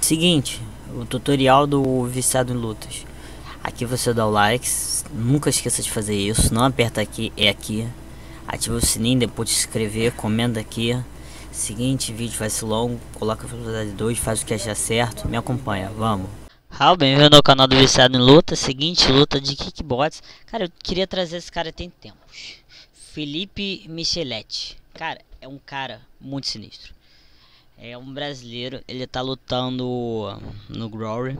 seguinte, o tutorial do viciado em lutas. Aqui você dá o like, nunca esqueça de fazer isso, não aperta aqui, é aqui. Ativa o sininho, depois de se inscrever, comenta aqui. Seguinte vídeo vai ser longo, coloca a velocidade 2, faz o que achar certo, me acompanha, vamos. Raul, bem-vindo ao canal do Viciado em Luta. Seguinte, luta de kickbox. Cara, eu queria trazer esse cara tem tempos. Felipe Micheletti. Cara, é um cara muito sinistro. É um brasileiro, ele tá lutando no Glory.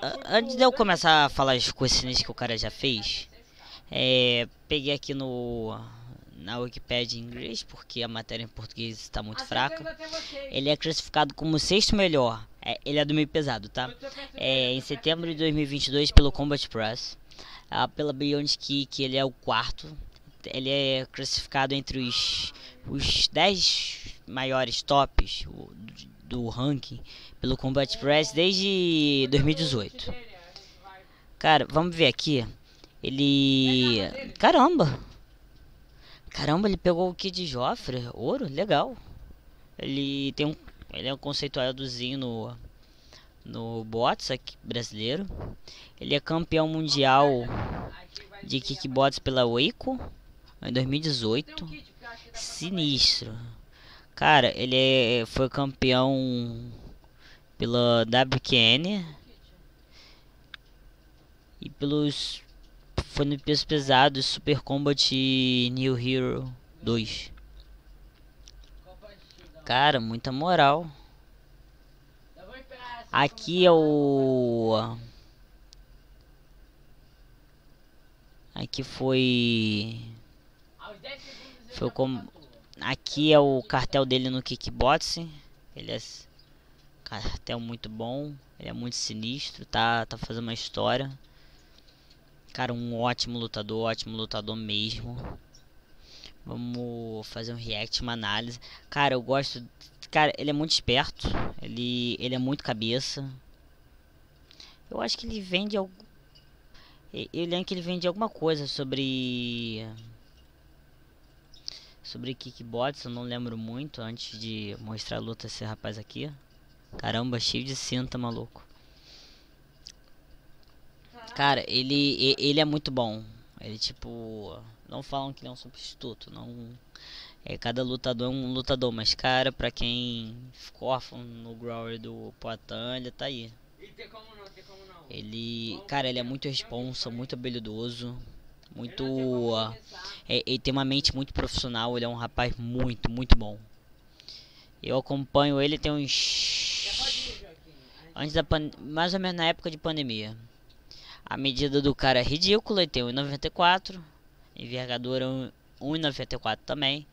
É antes de eu começar a falar as coisas que o cara já fez, é, peguei aqui no na Wikipedia em inglês, porque a matéria em português está muito fraca. Ele é classificado como o sexto melhor. É, ele é do meio pesado, tá? É, em setembro de 2022 pelo Combat Press. Ah, pela Beyond Kick, ele é o quarto ele é classificado entre os, os 10 maiores tops do ranking pelo Combat Press desde 2018. Cara, vamos ver aqui. Ele... Caramba! Caramba, ele pegou o kit de Joffre? Ouro? Legal. Ele tem um... Ele é um conceituadozinho no... No bots aqui, brasileiro. Ele é campeão mundial de kickbox pela Waco em 2018. Sinistro. Cara, ele é, foi campeão pela WQN e pelos foi no peso pesado Super Combat New Hero 2. Cara, muita moral. Aqui é o Aqui foi foi como... Aqui é o cartel dele no kickboxing. Ele é cartel muito bom. Ele é muito sinistro. Tá, tá fazendo uma história. Cara, um ótimo lutador. Ótimo lutador mesmo. Vamos fazer um react, uma análise. Cara, eu gosto... Cara, ele é muito esperto. Ele, ele é muito cabeça. Eu acho que ele vende algum... Eu lembro é que ele vende alguma coisa sobre Sobre kickbox eu não lembro muito antes de mostrar a luta esse rapaz aqui. Caramba, cheio de cinta, maluco. Cara, ele, ele é muito bom. Ele, tipo, não falam que ele é um substituto. Não, é, cada lutador é um lutador, mas, cara, pra quem ficou órfão no Grower do Poitin, ele tá aí. Ele, cara, ele é muito responsa, muito habilidoso muito. Uh, é, ele tem uma mente muito profissional, ele é um rapaz muito, muito bom. Eu acompanho ele tem uns. Antes da pan... mais ou menos na época de pandemia. A medida do cara é ridícula, ele tem 1,94. Envergadura 1,94 também.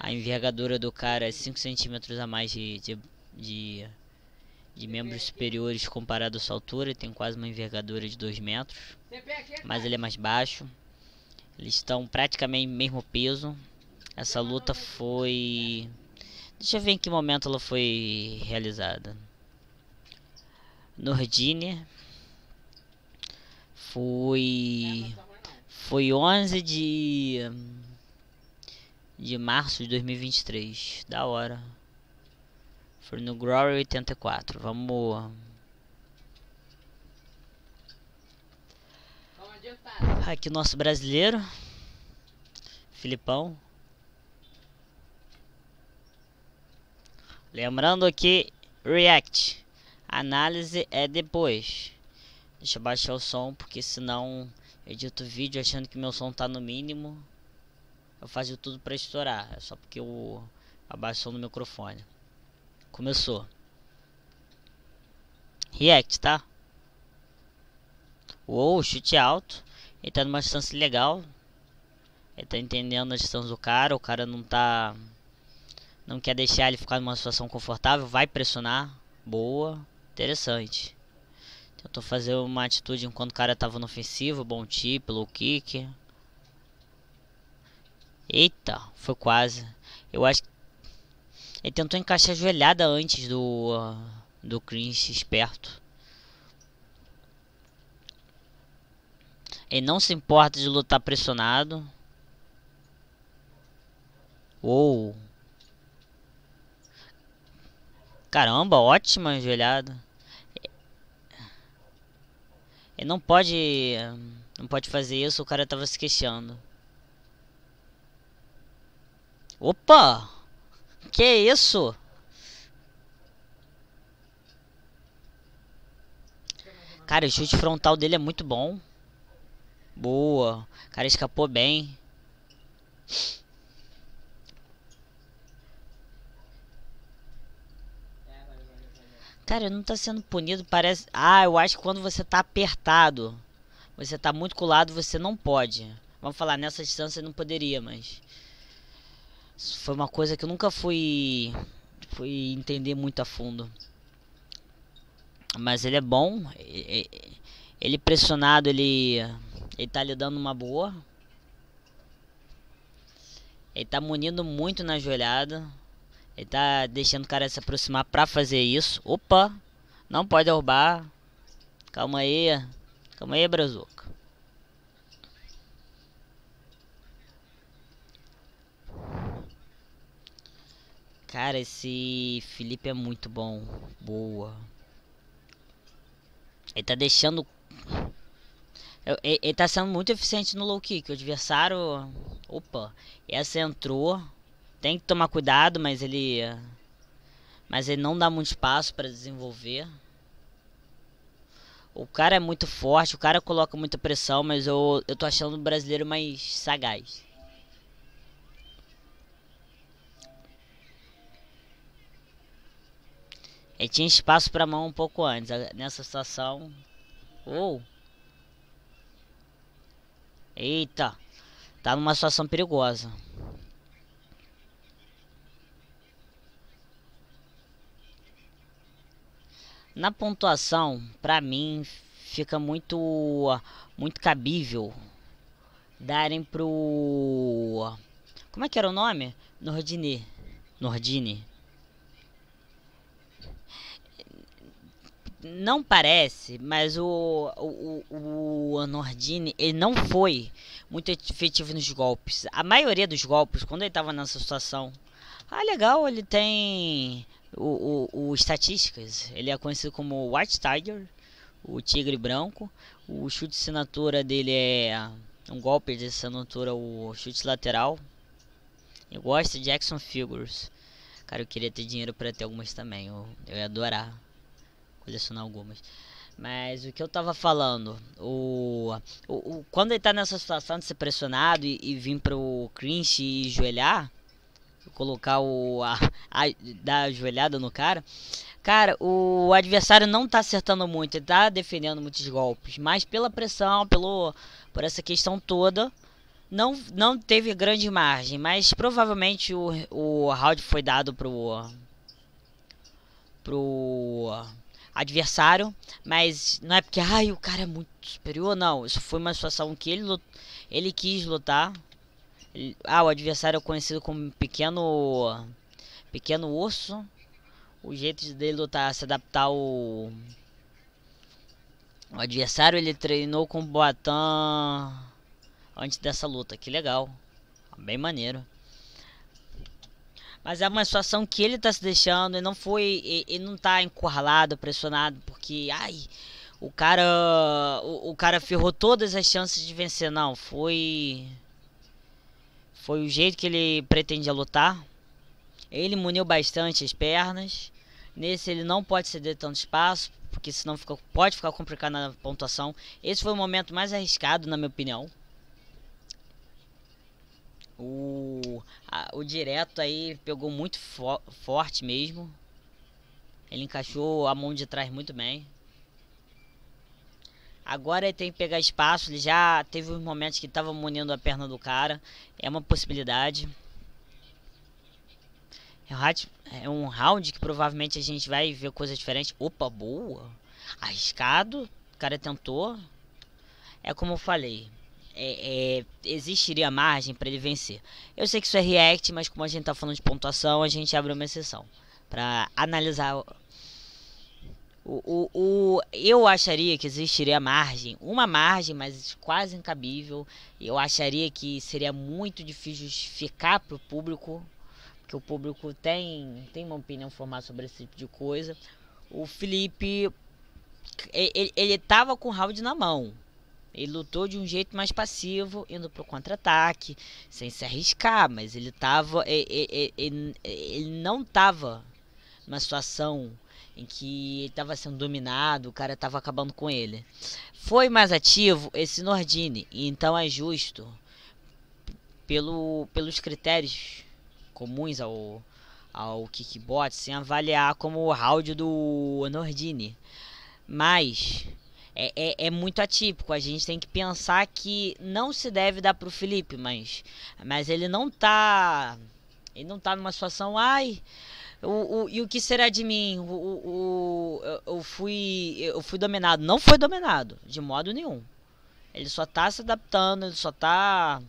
A envergadura do cara é 5 centímetros a mais de, de, de, de membros superiores comparado à sua altura. Ele tem quase uma envergadura de 2 metros. Mas ele é mais baixo. Eles estão praticamente no mesmo peso. Essa luta foi... Deixa eu ver em que momento ela foi realizada. Nordine. Foi... Foi 11 de... De março de 2023. Da hora. Foi no Glory 84. Vamos... Aqui o nosso brasileiro. Filipão. Lembrando que React. Análise é depois. Deixa eu baixar o som, porque senão eu edito vídeo achando que meu som tá no mínimo. Eu faço tudo para estourar. É só porque eu abaixo o abaixou no microfone. Começou. React, tá? Uou, chute alto. Ele tá numa distância legal. Ele tá entendendo a distância do cara. O cara não tá. Não quer deixar ele ficar numa situação confortável. Vai pressionar. Boa. Interessante. Tentou fazer uma atitude enquanto o cara tava no ofensivo. Bom tip, low kick. Eita, foi quase. Eu acho que. Ele tentou encaixar a joelhada antes do. Uh, do cringe esperto. Ele não se importa de lutar pressionado. Uou. Caramba, ótima ajoelhada. Ele não pode... Não pode fazer isso, o cara tava se queixando. Opa! Que isso? Cara, o chute frontal dele é muito bom. Boa. O cara escapou bem. Cara, não tá sendo punido, parece... Ah, eu acho que quando você tá apertado, você tá muito colado, você não pode. Vamos falar, nessa distância não poderia, mas... Isso foi uma coisa que eu nunca fui... Fui entender muito a fundo. Mas ele é bom. Ele é pressionado, ele... Ele tá lidando dando uma boa. Ele tá munindo muito na joelhada. Ele tá deixando o cara se aproximar pra fazer isso. Opa! Não pode derrubar. Calma aí. Calma aí, Brazuca. Cara, esse Felipe é muito bom. Boa. Ele tá deixando ele, ele tá sendo muito eficiente no low kick. O adversário. Opa! Essa entrou. Tem que tomar cuidado, mas ele. Mas ele não dá muito espaço para desenvolver. O cara é muito forte, o cara coloca muita pressão, mas eu, eu tô achando o brasileiro mais sagaz. Ele tinha espaço para mão um pouco antes. Nessa situação. Ou. Oh. Eita. Tá numa situação perigosa. Na pontuação, pra mim, fica muito, muito cabível darem pro... Como é que era o nome? Nordine. Nordine. não parece, mas o, o, o, o ele não foi muito efetivo nos golpes. A maioria dos golpes, quando ele estava nessa situação, ah, legal, ele tem o, o, o estatísticas. Ele é conhecido como White Tiger, o tigre branco. O chute de assinatura dele é um golpe de assinatura, o chute lateral. Eu gosto de Jackson Figures. Cara, eu queria ter dinheiro para ter algumas também. Eu, eu ia adorar colecionar algumas. Mas o que eu tava falando, o, o, o quando ele tá nessa situação de ser pressionado e, e vir pro cringe e joelhar, colocar o a, a, joelhada no cara, cara, o adversário não tá acertando muito, ele tá defendendo muitos golpes, mas pela pressão, pelo por essa questão toda, não, não teve grande margem, mas provavelmente o, o round foi dado pro pro adversário, mas não é porque ai, o cara é muito superior, não. Isso foi uma situação que ele, ele quis lutar. Ele, ah, o adversário é conhecido como pequeno pequeno urso. O jeito dele lutar, é se adaptar ao o adversário, ele treinou com o Boatan antes dessa luta. Que legal. Bem maneiro. Mas é uma situação que ele tá se deixando, e não foi. e não tá encurralado, pressionado, porque. Ai, o cara. O, o cara ferrou todas as chances de vencer. Não, foi. Foi o jeito que ele pretendia lutar. Ele muniu bastante as pernas. Nesse ele não pode ceder tanto espaço, porque senão fica, pode ficar complicado na pontuação. Esse foi o momento mais arriscado, na minha opinião. O, a, o direto aí pegou muito fo forte mesmo. Ele encaixou a mão de trás muito bem. Agora ele tem que pegar espaço. Ele já teve uns momentos que estava munindo a perna do cara. É uma possibilidade. É um é round que provavelmente a gente vai ver coisas diferentes. Opa, boa. Arriscado. O cara tentou. É como eu falei é, é, existiria margem para ele vencer. Eu sei que isso é React, mas como a gente está falando de pontuação, a gente abre uma exceção para analisar. O, o, o, eu acharia que existiria margem, uma margem, mas quase incabível. Eu acharia que seria muito difícil justificar para o público, porque o público tem, tem uma opinião formada sobre esse tipo de coisa. O Felipe, ele estava com o round na mão ele lutou de um jeito mais passivo, indo pro contra-ataque, sem se arriscar, mas ele tava. Ele, ele, ele não tava numa situação em que ele estava sendo dominado, o cara estava acabando com ele. Foi mais ativo esse Nordini, então é justo pelo, pelos critérios comuns ao, ao kickbox sem avaliar como o round do Nordini. Mas é, é, é, muito atípico. A gente tem que pensar que não se deve dar para o Felipe, mas, mas ele não tá. Ele não tá numa situação. Ai, o, o, e o que será de mim? O, o, o, eu, fui, eu fui dominado. Não foi dominado, de modo nenhum. Ele só está se adaptando, ele só está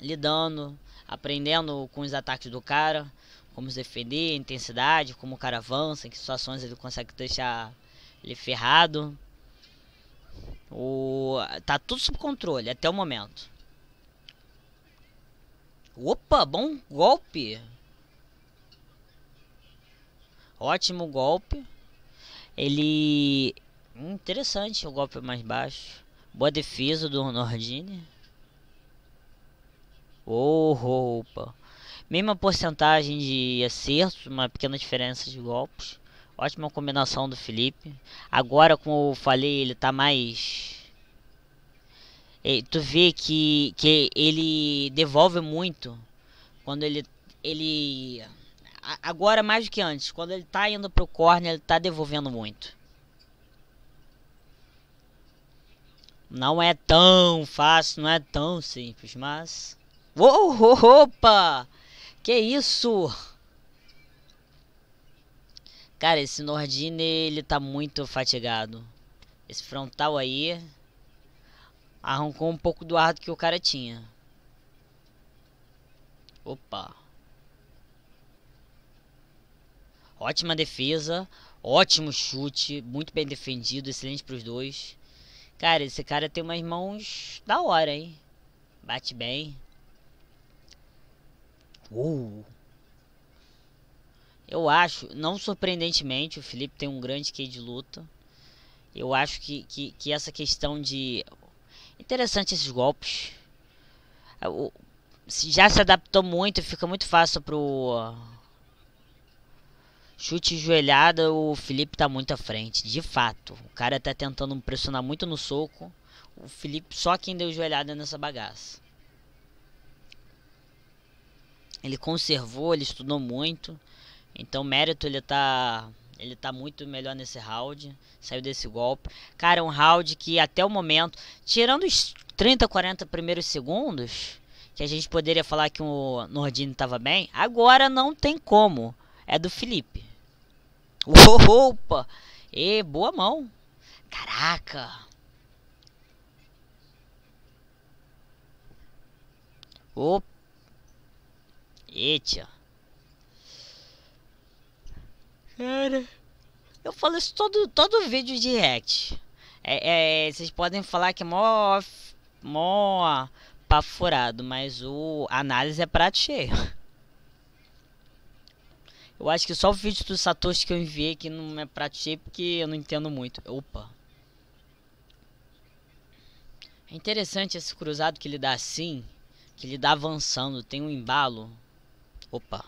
lidando, aprendendo com os ataques do cara, como se defender, intensidade, como o cara avança, em que situações ele consegue deixar ele ferrado. O, tá tudo sob controle até o momento. Opa, bom golpe. Ótimo golpe. Ele... Hum, interessante o golpe mais baixo. Boa defesa do Nordini. Oh, opa. Mesma porcentagem de acertos, uma pequena diferença de golpes. Ótima combinação do Felipe. Agora, como eu falei, ele tá mais tu vê que, que ele devolve muito quando ele ele agora mais do que antes, quando ele tá indo pro corner, ele tá devolvendo muito. Não é tão fácil, não é tão simples, mas Uou, opa! Que isso? Cara, esse Nordine, ele tá muito fatigado. Esse frontal aí, Arrancou um pouco do ar que o cara tinha. Opa. Ótima defesa. Ótimo chute. Muito bem defendido. Excelente para os dois. Cara, esse cara tem umas mãos da hora, hein? Bate bem. Uou. Uh. Eu acho, não surpreendentemente, o Felipe tem um grande QI de luta. Eu acho que, que, que essa questão de Interessante esses golpes. É, já se adaptou muito, fica muito fácil pro chute joelhada, o Felipe tá muito à frente, de fato. O cara tá tentando pressionar muito no soco. O Felipe só quem deu joelhada nessa bagaça. Ele conservou, ele estudou muito. Então mérito ele tá ele tá muito melhor nesse round. Saiu desse golpe. Cara, é um round que até o momento, tirando os 30, 40 primeiros segundos, que a gente poderia falar que o Nordini tava bem, agora não tem como. É do Felipe. opa! E boa mão. Caraca! Opa! Eita! Cara. Eu falo isso todo, todo vídeo de react. É, é, vocês podem falar que é mó. mó. furado, mas o análise é prato cheio. Eu acho que só o vídeo do Satoshi que eu enviei que não é prato cheio porque eu não entendo muito. Opa. É interessante esse cruzado que ele dá assim, que ele dá avançando, tem um embalo. Opa.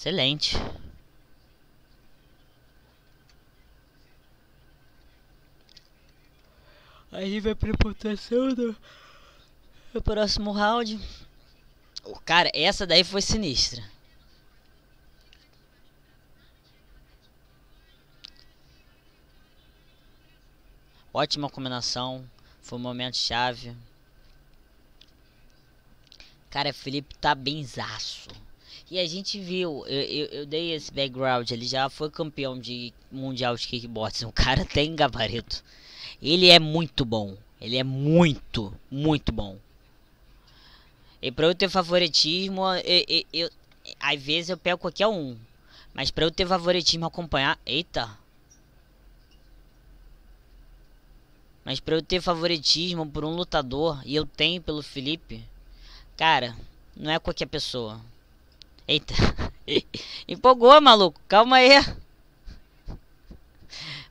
Excelente. Aí vai pra pontuação do o próximo round. O oh, cara, essa daí foi sinistra. Ótima combinação. Foi um momento chave. Cara, Felipe tá benzaço. E a gente viu, eu, eu, eu, dei esse background, ele já foi campeão de mundial de kickboxing. O cara tem gabarito. Ele é muito bom. Ele é muito, muito bom. E pra eu ter favoritismo, eu, eu às vezes eu pego qualquer um. Mas pra eu ter favoritismo acompanhar. Eita! Mas pra eu ter favoritismo por um lutador, e eu tenho pelo Felipe, cara, não é qualquer pessoa. Eita. Empolgou, maluco. Calma aí.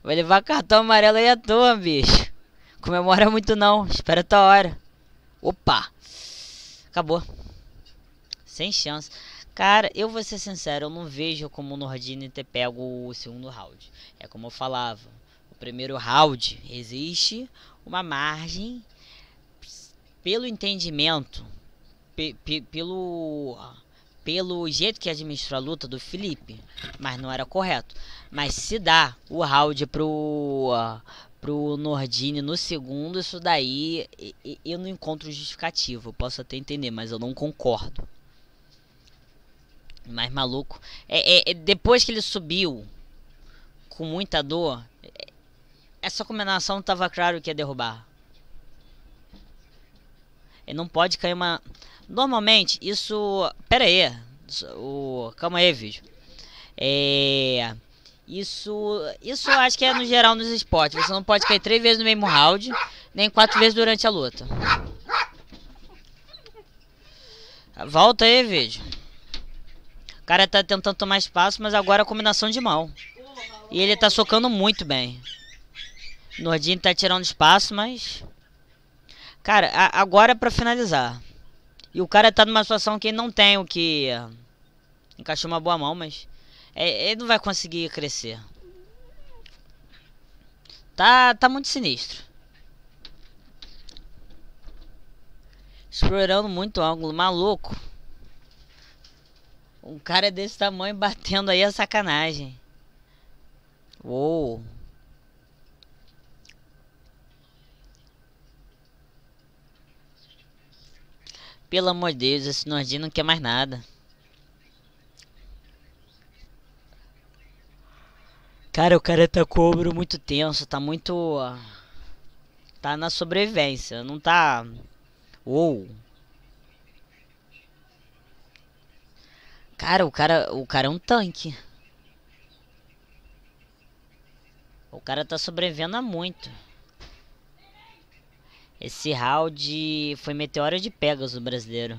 Vai levar cartão amarelo aí à toa, bicho. Comemora muito não. Espera a tua hora. Opa. Acabou. Sem chance. Cara, eu vou ser sincero, eu não vejo como o Nordine ter pego é o segundo round. É como eu falava, o primeiro round existe uma margem pelo entendimento, pelo pelo jeito que administrou a luta do Felipe, mas não era correto. Mas se dá o round pro, pro Nordini no segundo, isso daí eu não encontro justificativo. Eu posso até entender, mas eu não concordo. Mas maluco. É, é, é depois que ele subiu com muita dor, é, essa combinação tava claro que ia derrubar. Ele não pode cair uma. Normalmente, isso... Pera aí. O, calma aí, vídeo. É... Isso, isso acho que é no geral nos esportes. Você não pode cair três vezes no mesmo round, nem quatro vezes durante a luta. Volta aí, vídeo. O cara tá tentando tomar espaço, mas agora é a combinação de mal E ele tá socando muito bem. Nordinho tá tirando espaço, mas... Cara, agora é pra finalizar. E o cara tá numa situação que não tem o que. Encaixou uma boa mão, mas. É, ele não vai conseguir crescer. Tá, tá muito sinistro. Explorando muito ângulo, maluco. Um cara desse tamanho batendo aí é sacanagem. Uou. Pelo amor de Deus, esse Nordinho não quer mais nada. Cara, o cara tá cobro muito tenso, tá muito... Tá na sobrevivência, não tá... ou Cara, o cara, o cara é um tanque. O cara tá sobrevivendo a muito. Esse round foi meteoro de pegas o brasileiro.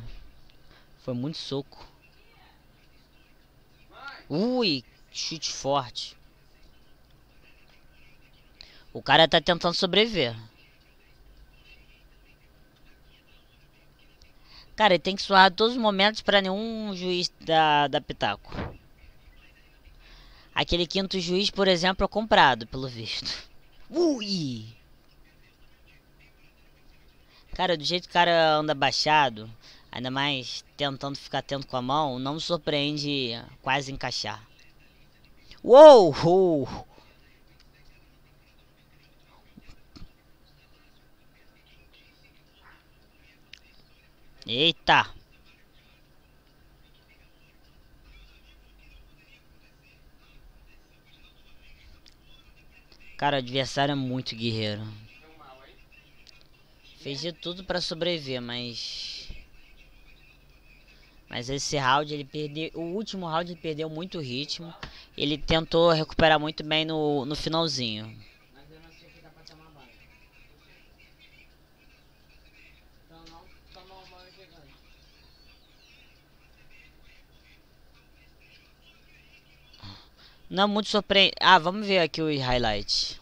Foi muito soco. Ui, chute forte. O cara tá tentando sobreviver. Cara, ele tem que suar todos os momentos para nenhum juiz da, da Pitaco. Aquele quinto juiz, por exemplo, é comprado, pelo visto. Ui! Cara, do jeito que o cara anda baixado, ainda mais tentando ficar atento com a mão, não me surpreende quase encaixar. Uou! uou. Eita! Cara, o adversário é muito guerreiro. Fez de tudo para sobreviver, mas... Mas esse round ele perdeu... O último round ele perdeu muito ritmo. Ele tentou recuperar muito bem no, no finalzinho. Assim, então, não é muito surpreendente. Ah, vamos ver aqui os highlights.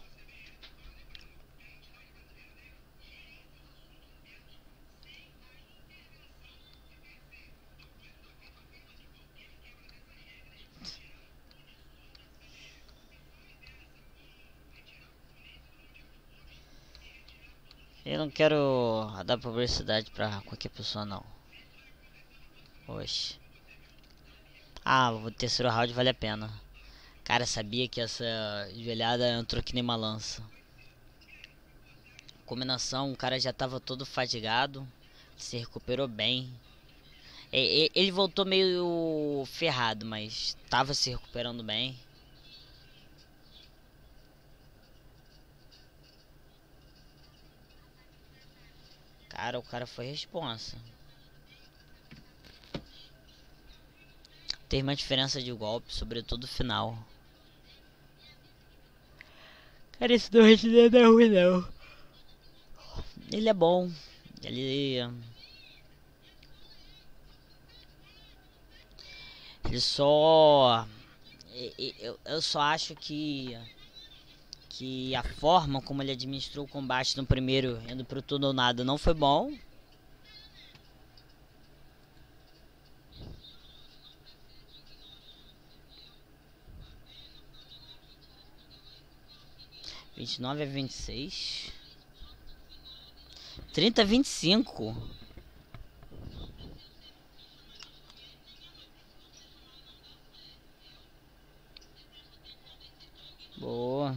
não quero dar publicidade pra qualquer pessoa não. Oxe. Ah, o terceiro round vale a pena. Cara, sabia que essa joelhada entrou que nem uma lança. Combinação, o cara já tava todo fatigado. Se recuperou bem. Ele voltou meio ferrado, mas tava se recuperando bem. Cara, o cara foi responsa. Tem uma diferença de golpe, sobretudo final. Cara, esse do Resident é ruim não. Ele é bom. Ele... Ele só... eu só acho que que a forma como ele administrou o combate no primeiro, indo pro tudo ou nada, não foi bom. Vinte e nove a vinte e seis. Trinta a vinte e cinco. Boa.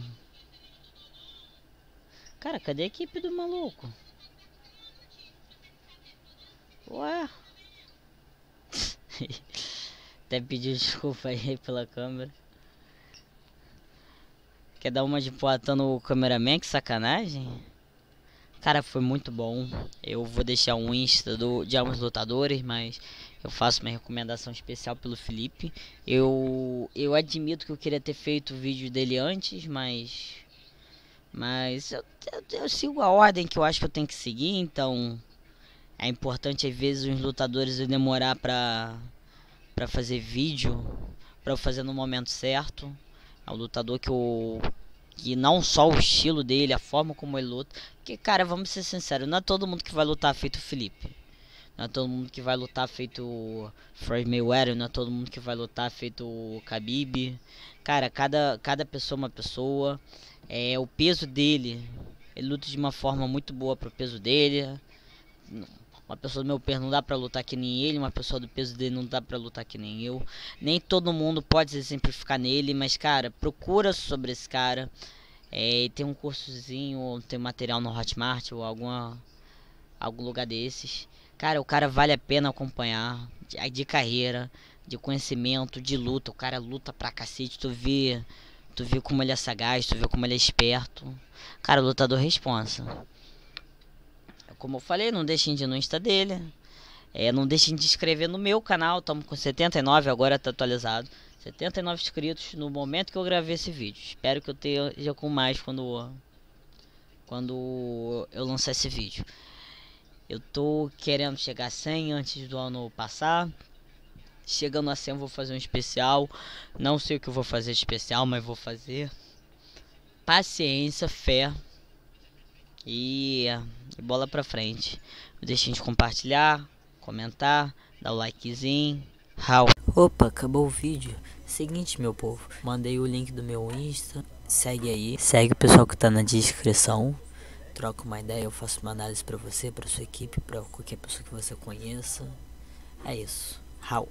Cara, cadê a equipe do maluco? Ué. Até pediu desculpa aí pela câmera. Quer dar uma de poatã no cameraman? Que sacanagem. Cara, foi muito bom. Eu vou deixar um Insta do, de alguns lutadores, mas eu faço uma recomendação especial pelo Felipe. Eu, eu admito que eu queria ter feito o vídeo dele antes, mas mas eu, eu, eu, sigo a ordem que eu acho que eu tenho que seguir, então é importante às vezes os lutadores demorar pra, pra fazer vídeo, pra eu fazer no momento certo. É um lutador que eu. que não só o estilo dele, a forma como ele luta. Porque, cara, vamos ser sinceros, não é todo mundo que vai lutar feito o Felipe não é todo mundo que vai lutar feito Floyd Mayweather, não é todo mundo que vai lutar feito o Khabib. Cara, cada, cada pessoa é uma pessoa, é o peso dele, ele luta de uma forma muito boa pro peso dele. Uma pessoa do meu peso não dá pra lutar que nem ele, uma pessoa do peso dele não dá pra lutar que nem eu. Nem todo mundo pode se simplificar nele, mas cara, procura sobre esse cara. É, tem um cursozinho, tem material no Hotmart ou alguma, algum lugar desses. Cara, o cara vale a pena acompanhar. De, de carreira, de conhecimento, de luta. O cara luta pra cacete. Tu vê, tu vê como ele é sagaz, tu vê como ele é esperto. Cara, lutador responsa. Como eu falei, não deixem de ir no Insta dele. É, não deixem de inscrever no meu canal, estamos com 79, agora está atualizado. 79 inscritos no momento que eu gravei esse vídeo. Espero que eu tenha já com mais quando, quando eu lançar esse vídeo. Eu tô querendo chegar a 100 antes do ano passar. Chegando a 100 eu vou fazer um especial. Não sei o que eu vou fazer de especial, mas vou fazer. Paciência, fé e bola pra frente. Deixa a de compartilhar, comentar, dar o likezinho. How? Opa, acabou o vídeo. Seguinte, meu povo, mandei o link do meu Insta. Segue aí, segue o pessoal que tá na descrição. Troco uma ideia, eu faço uma análise para você, para sua equipe, para qualquer pessoa que você conheça. É isso. How?